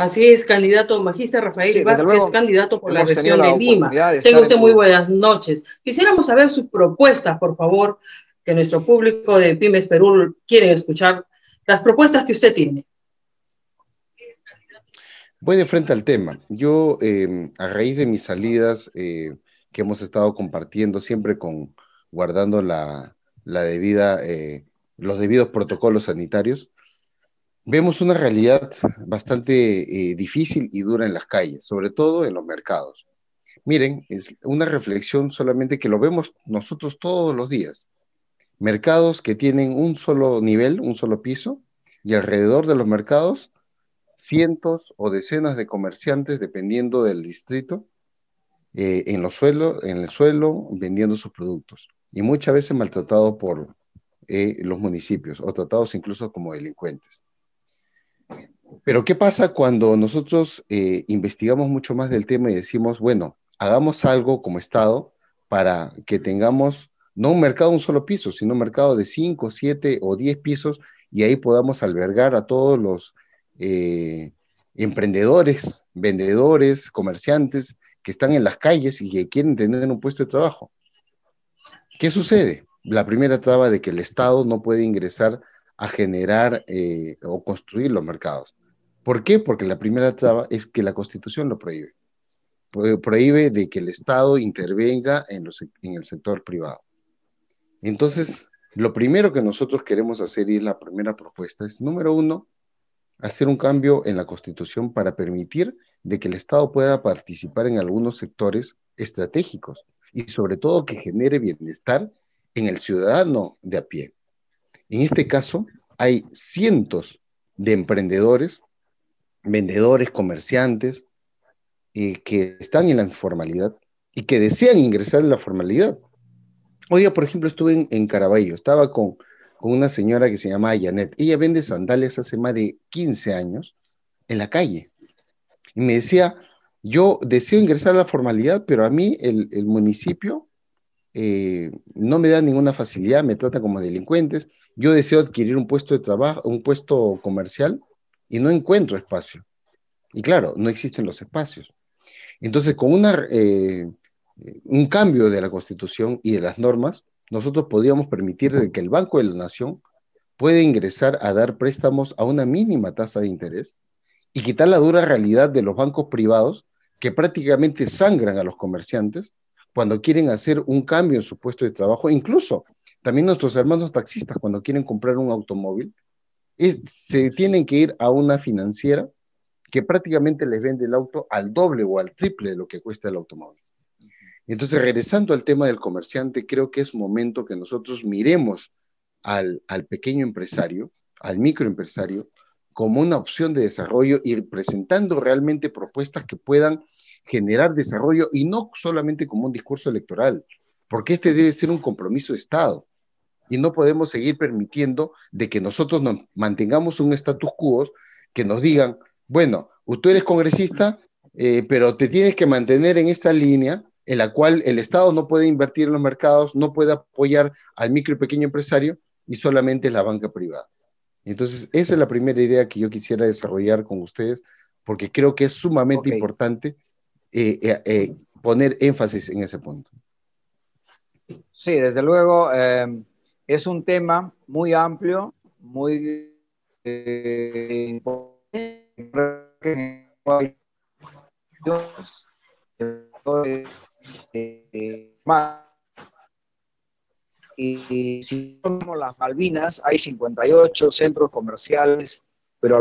Así es, candidato Magista Rafael Vázquez, candidato por la región de Lima. Tenga usted muy buenas noches. Quisiéramos saber sus propuestas, por favor, que nuestro público de Pymes Perú quiere escuchar las propuestas que usted tiene. Voy de frente al tema. Yo, em, a raíz de mis salidas eh, que hemos estado compartiendo, siempre con guardando la, la debida, eh, los debidos protocolos sanitarios, vemos una realidad bastante eh, difícil y dura en las calles, sobre todo en los mercados. Miren, es una reflexión solamente que lo vemos nosotros todos los días. Mercados que tienen un solo nivel, un solo piso, y alrededor de los mercados, cientos o decenas de comerciantes, dependiendo del distrito, eh, en, los suelos, en el suelo vendiendo sus productos. Y muchas veces maltratados por eh, los municipios o tratados incluso como delincuentes. Pero ¿qué pasa cuando nosotros eh, investigamos mucho más del tema y decimos, bueno, hagamos algo como Estado para que tengamos no un mercado de un solo piso, sino un mercado de 5, 7 o 10 pisos y ahí podamos albergar a todos los eh, emprendedores, vendedores, comerciantes que están en las calles y que quieren tener un puesto de trabajo. ¿Qué sucede? La primera traba de que el Estado no puede ingresar a generar eh, o construir los mercados. ¿Por qué? Porque la primera traba es que la Constitución lo prohíbe. Prohíbe de que el Estado intervenga en, en el sector privado. Entonces, lo primero que nosotros queremos hacer y la primera propuesta es, número uno, hacer un cambio en la Constitución para permitir de que el Estado pueda participar en algunos sectores estratégicos y sobre todo que genere bienestar en el ciudadano de a pie. En este caso, hay cientos de emprendedores vendedores, comerciantes, eh, que están en la informalidad y que desean ingresar en la formalidad. Hoy día, por ejemplo, estuve en, Caraballo, estaba con, una señora que se llama Janet. Ella vende sandalias hace más de 15 años en la calle. Y me decía, yo deseo ingresar a la formalidad, pero a mí el, municipio eh, no me da ninguna facilidad, me trata como delincuentes. Yo deseo adquirir un puesto de trabajo, un puesto comercial, y no encuentro espacio. Y claro, no existen los espacios. Entonces, con eh, un cambio de la Constitución y de las normas, nosotros podríamos permitir que el Banco de la Nación pueda ingresar a dar préstamos a una mínima tasa de interés y quitar la dura realidad de los bancos privados que prácticamente sangran a los comerciantes cuando quieren hacer un cambio en su puesto de trabajo, incluso también nuestros hermanos taxistas cuando quieren comprar un automóvil, se tienen que ir a una financiera que prácticamente les vende el auto al doble o al triple de lo que cuesta el automóvil. Entonces, regresando al tema del comerciante, creo que es momento que nosotros miremos al, al pequeño empresario, al microempresario, como una opción de desarrollo y presentando realmente propuestas que puedan generar desarrollo y no solamente como un discurso electoral, porque este debe ser un compromiso de Estado y no podemos seguir permitiendo de que nosotros mantengamos un status quo que nos digan, bueno, usted eres congresista, eh, pero te tienes que mantener en esta línea en la cual el Estado no puede invertir en los mercados, no puede apoyar al micro y pequeño empresario y solamente es la banca privada. Entonces, esa es la primera idea que yo quisiera desarrollar con ustedes, porque creo que es sumamente importante eh, eh, poner énfasis en ese punto. Sí, desde luego, es un tema muy amplio, muy importante. Eh, y si somos las Malvinas, hay 58 centros comerciales, pero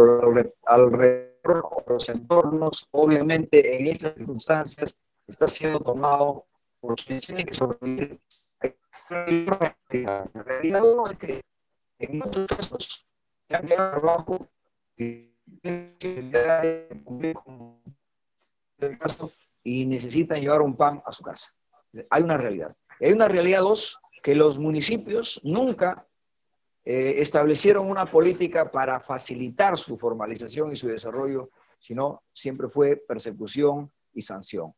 alrededor de los entornos, obviamente en estas circunstancias, está siendo tomado por quienes tienen que sobrevivir realidad. uno es que en muchos casos ya trabajo y necesitan llevar un pan a su casa. Hay una realidad. Hay una realidad dos, que los municipios nunca eh, establecieron una política para facilitar su formalización y su desarrollo, sino siempre fue persecución y sanción.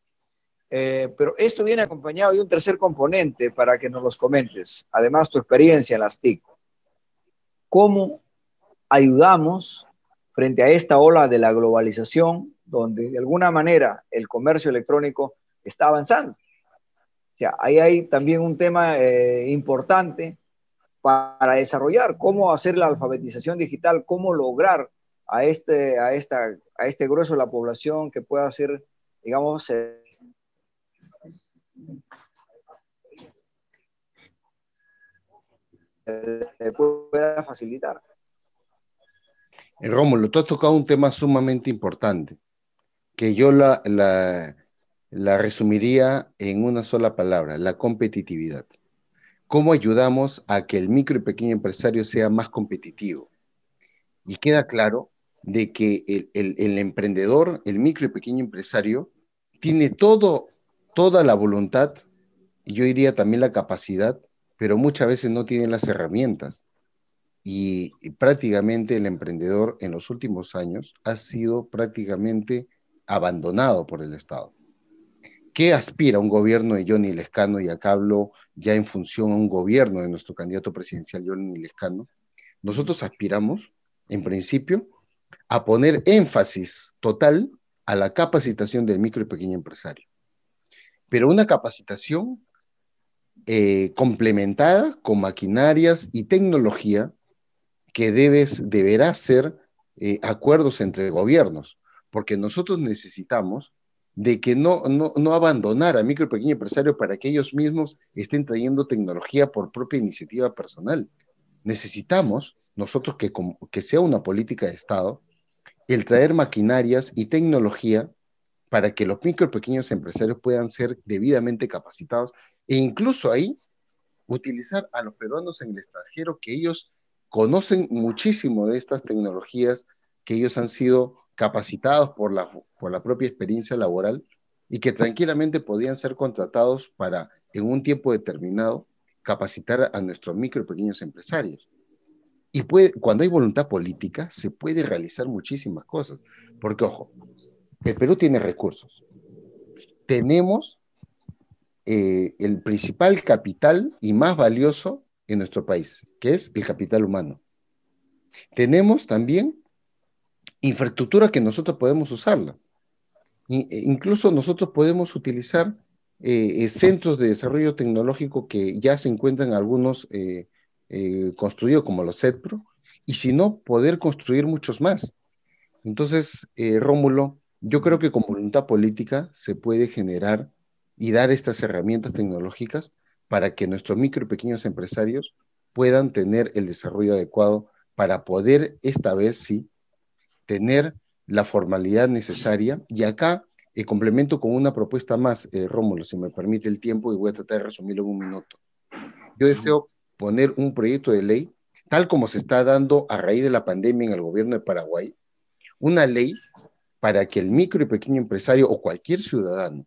Eh, pero esto viene acompañado de un tercer componente para que nos los comentes, además tu experiencia en las TIC. ¿Cómo ayudamos frente a esta ola de la globalización, donde de alguna manera el comercio electrónico está avanzando? O sea, ahí hay también un tema eh, importante para desarrollar, cómo hacer la alfabetización digital, cómo lograr a este, a esta, a este grueso de la población que pueda ser, digamos, pueda facilitar. Rómulo, tú has tocado un tema sumamente importante, que yo la, la, resumiría en una sola palabra, la competitividad. ¿Cómo ayudamos a que el micro y pequeño empresario sea más competitivo? Y queda claro de que el, emprendedor, el micro y pequeño empresario, tiene todo, toda la voluntad, yo diría también la capacidad pero muchas veces no tienen las herramientas. Y, prácticamente el emprendedor en los últimos años ha sido prácticamente abandonado por el Estado. ¿Qué aspira un gobierno de Johnny Lescano? Y acá hablo ya en función a un gobierno de nuestro candidato presidencial Johnny Lescano. Nosotros aspiramos, en principio, a poner énfasis total a la capacitación del micro y pequeño empresario. Pero una capacitación eh, complementada con maquinarias y tecnología que debes, deberá ser eh, acuerdos entre gobiernos, porque nosotros necesitamos de que no, no, abandonar a micro y pequeño empresario para que ellos mismos estén trayendo tecnología por propia iniciativa personal. Necesitamos nosotros que, que sea una política de Estado el traer maquinarias y tecnología para que los micro y pequeños empresarios puedan ser debidamente capacitados e incluso ahí utilizar a los peruanos en el extranjero que ellos conocen muchísimo de estas tecnologías, que ellos han sido capacitados por la, por la propia experiencia laboral y que tranquilamente podían ser contratados para, en un tiempo determinado, capacitar a nuestros micro y pequeños empresarios. Y puede, cuando hay voluntad política, se puede realizar muchísimas cosas. Porque, ojo, el Perú tiene recursos. Tenemos eh, el principal capital y más valioso en nuestro país, que es el capital humano. Tenemos también infraestructura que nosotros podemos usarla. E, incluso nosotros podemos utilizar eh, eh, centros de desarrollo tecnológico que ya se encuentran algunos construidos como los CEDPRO, y si no, poder construir muchos más. Entonces, Rómulo, yo creo que con voluntad política se puede generar y dar estas herramientas tecnológicas para que nuestros micro y pequeños empresarios puedan tener el desarrollo adecuado para poder, esta vez sí, tener la formalidad necesaria. Y acá eh, complemento con una propuesta más, eh, Rómulo, si me permite el tiempo y voy a tratar de resumirlo en un minuto. Yo deseo poner un proyecto de ley, tal como se está dando a raíz de la pandemia en el gobierno de Paraguay, una ley para que el micro y pequeño empresario o cualquier ciudadano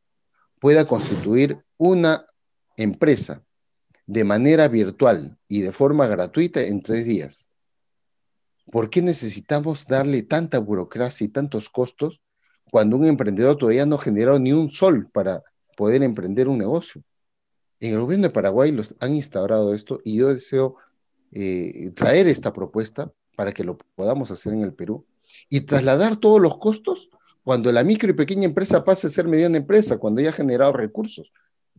pueda constituir una empresa de manera virtual y de forma gratuita en tres días. ¿Por qué necesitamos darle tanta burocracia y tantos costos cuando un emprendedor todavía no ha generado ni un sol para poder emprender un negocio? En el gobierno de Paraguay los han instaurado esto y yo deseo eh, traer esta propuesta para que lo podamos hacer en el Perú y trasladar todos los costos cuando la micro y pequeña empresa pase a ser mediana empresa, cuando ya ha generado recursos.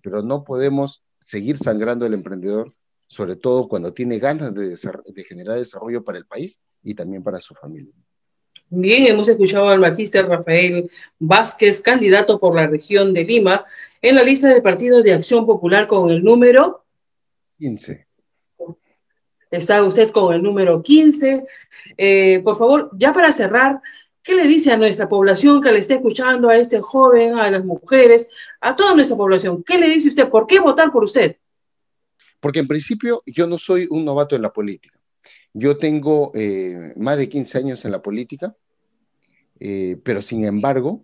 Pero no podemos seguir sangrando al emprendedor, sobre todo cuando tiene ganas de, generar desarrollo para el país y también para su familia. Bien, hemos escuchado al Magister Rafael Vázquez, candidato por la región de Lima, en la lista del Partido de Acción Popular con el número 15. Está usted con el número 15. Eh, por favor, ya para cerrar, ¿qué le dice a nuestra población que le está escuchando, a este joven, a las mujeres, a toda nuestra población? ¿Qué le dice usted? ¿Por qué votar por usted? Porque en principio yo no soy un novato en la política. Yo tengo eh, más de 15 años en la política, eh, pero sin embargo,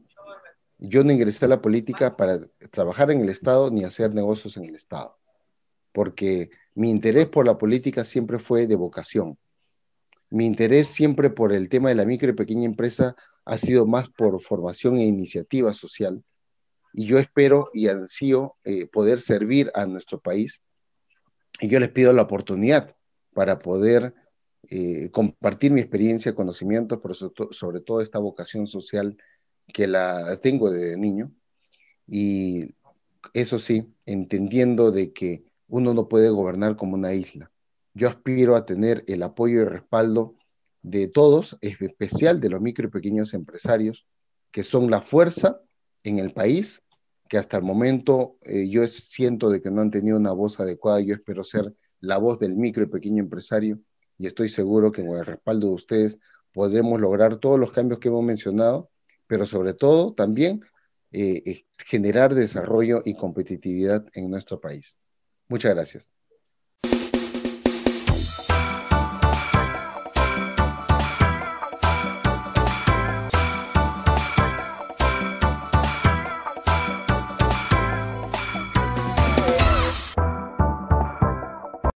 yo no ingresé a la política para trabajar en el Estado ni hacer negocios en el Estado porque mi interés por la política siempre fue de vocación. Mi interés siempre por el tema de la micro y pequeña empresa ha sido más por formación e iniciativa social. Y yo espero y ansío eh, poder servir a nuestro país. Y yo les pido la oportunidad para poder eh, compartir mi experiencia, conocimientos, pero sobre todo esta vocación social que la tengo desde niño. Y eso sí, entendiendo de que uno no puede gobernar como una isla. Yo aspiro a tener el apoyo y respaldo de todos, en especial de los micro y pequeños empresarios, que son la fuerza en el país, que hasta el momento eh, yo siento de que no han tenido una voz adecuada. Yo espero ser la voz del micro y pequeño empresario y estoy seguro que con el respaldo de ustedes podremos lograr todos los cambios que hemos mencionado, pero sobre todo también eh, generar desarrollo y competitividad en nuestro país. Muchas gracias.